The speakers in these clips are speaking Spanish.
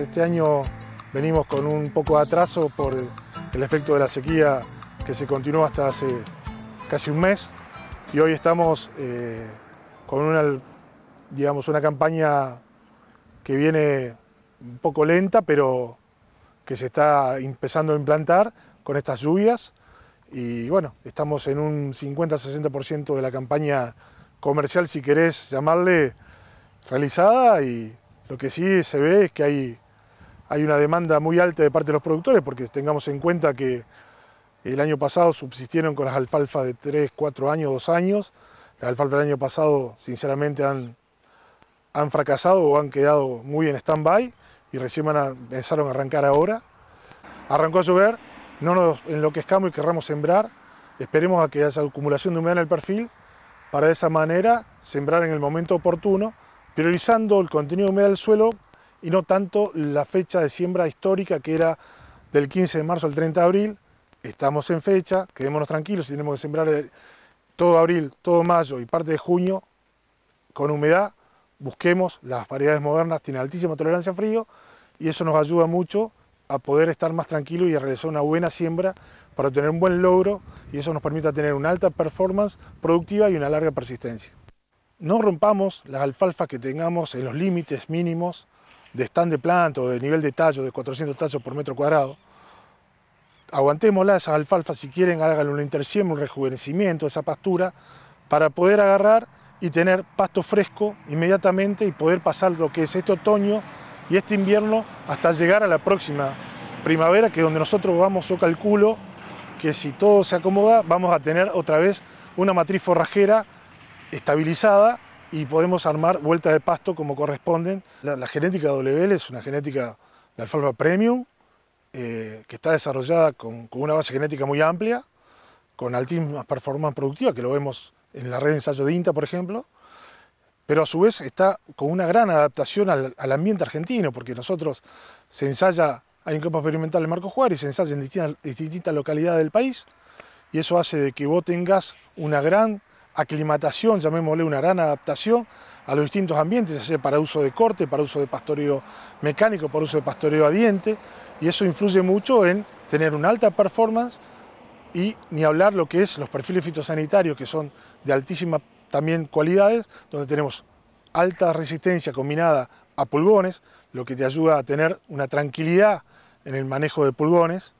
Este año venimos con un poco de atraso por el efecto de la sequía que se continuó hasta hace casi un mes y hoy estamos eh, con una, digamos, una campaña que viene un poco lenta, pero que se está empezando a implantar con estas lluvias y bueno, estamos en un 50-60% de la campaña comercial, si querés llamarle, realizada y lo que sí se ve es que hay hay una demanda muy alta de parte de los productores, porque tengamos en cuenta que el año pasado subsistieron con las alfalfas de 3, 4 años, 2 años. Las alfalfas del año pasado, sinceramente, han, han fracasado o han quedado muy en stand-by y recién a, empezaron a arrancar ahora. Arrancó a llover, no nos enloquezcamos y querramos sembrar. Esperemos a que haya acumulación de humedad en el perfil para de esa manera sembrar en el momento oportuno, priorizando el contenido de humedad del suelo y no tanto la fecha de siembra histórica que era del 15 de marzo al 30 de abril. Estamos en fecha, quedémonos tranquilos, si tenemos que sembrar eh, todo abril, todo mayo y parte de junio con humedad, busquemos las variedades modernas, tienen altísima tolerancia a frío y eso nos ayuda mucho a poder estar más tranquilos y a realizar una buena siembra para obtener un buen logro y eso nos permite tener una alta performance productiva y una larga persistencia. No rompamos las alfalfas que tengamos en los límites mínimos de stand de planta o de nivel de tallo de 400 tallos por metro cuadrado, aguantémosla, esas alfalfas si quieren, háganle un intersiembro, un rejuvenecimiento, esa pastura, para poder agarrar y tener pasto fresco inmediatamente y poder pasar lo que es este otoño y este invierno hasta llegar a la próxima primavera, que es donde nosotros vamos, yo calculo que si todo se acomoda, vamos a tener otra vez una matriz forrajera estabilizada y podemos armar vueltas de pasto como corresponden. La, genética WL es una genética de alfalfa premium, eh, que está desarrollada con, una base genética muy amplia, con altísimas performance productiva, que lo vemos en la red de ensayo de INTA, por ejemplo, pero a su vez está con una gran adaptación al, ambiente argentino, porque nosotros se ensaya, hay un campo experimental en Marco Juárez, se ensaya en distintas, distintas localidades del país, y eso hace de que vos tengas una gran aclimatación, llamémosle una gran adaptación a los distintos ambientes, ya sea para uso de corte, para uso de pastoreo mecánico, para uso de pastoreo a diente, y eso influye mucho en tener una alta performance y ni hablar lo que es los perfiles fitosanitarios, que son de altísimas también cualidades, donde tenemos alta resistencia combinada a pulgones, lo que te ayuda a tener una tranquilidad en el manejo de pulgones,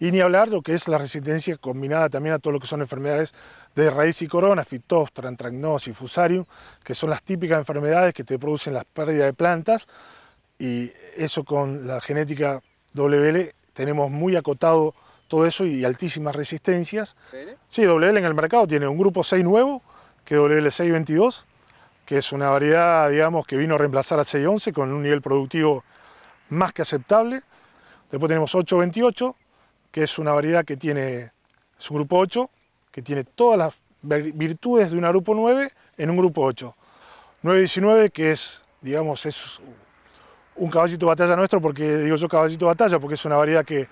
y ni hablar lo que es la resistencia combinada también a todo lo que son enfermedades de raíz y corona, Phytophthora, Anthracnose y Fusarium, que son las típicas enfermedades que te producen las pérdidas de plantas y eso con la genética WL tenemos muy acotado todo eso y altísimas resistencias. Sí, WL en el mercado tiene un grupo 6 nuevo, que es WL622, que es una variedad, digamos, que vino a reemplazar al 611 con un nivel productivo más que aceptable. Después tenemos 828, que es una variedad que tiene su grupo 8, que tiene todas las virtudes de una grupo 9 en un grupo 8. 919 que es, digamos, es un caballito de batalla nuestro, porque digo yo caballito batalla, porque es una variedad que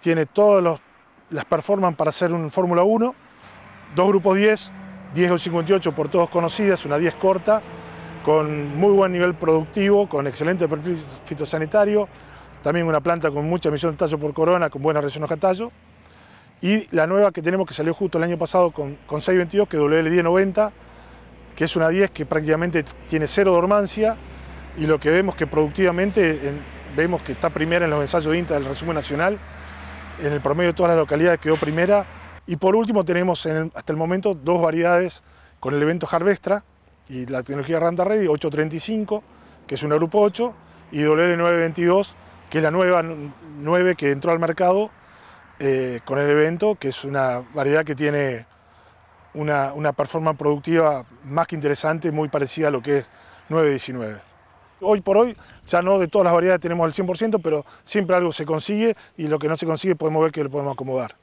tiene todas las performan para ser un Fórmula 1, dos grupos 10, 10 o 58 por todos conocidas, una 10 corta, con muy buen nivel productivo, con excelente perfil fitosanitario, también una planta con mucha emisión de tallo por corona, con buena relación a tallo y la nueva que tenemos que salió justo el año pasado con, con 622, que es WL1090, que es una 10 que prácticamente tiene cero dormancia y lo que vemos que productivamente vemos que está primera en los ensayos de INTA del resumen nacional, en el promedio de todas las localidades quedó primera y por último tenemos hasta el momento dos variedades con el evento Harvestra y la tecnología Randa Ready 835, que es una grupo 8, y WL922, que es la nueva 9 que entró al mercado eh, con el evento, que es una variedad que tiene una, una performance productiva más que interesante, muy parecida a lo que es 919. Hoy por hoy, ya no de todas las variedades tenemos el 100%, pero siempre algo se consigue y lo que no se consigue podemos ver que lo podemos acomodar.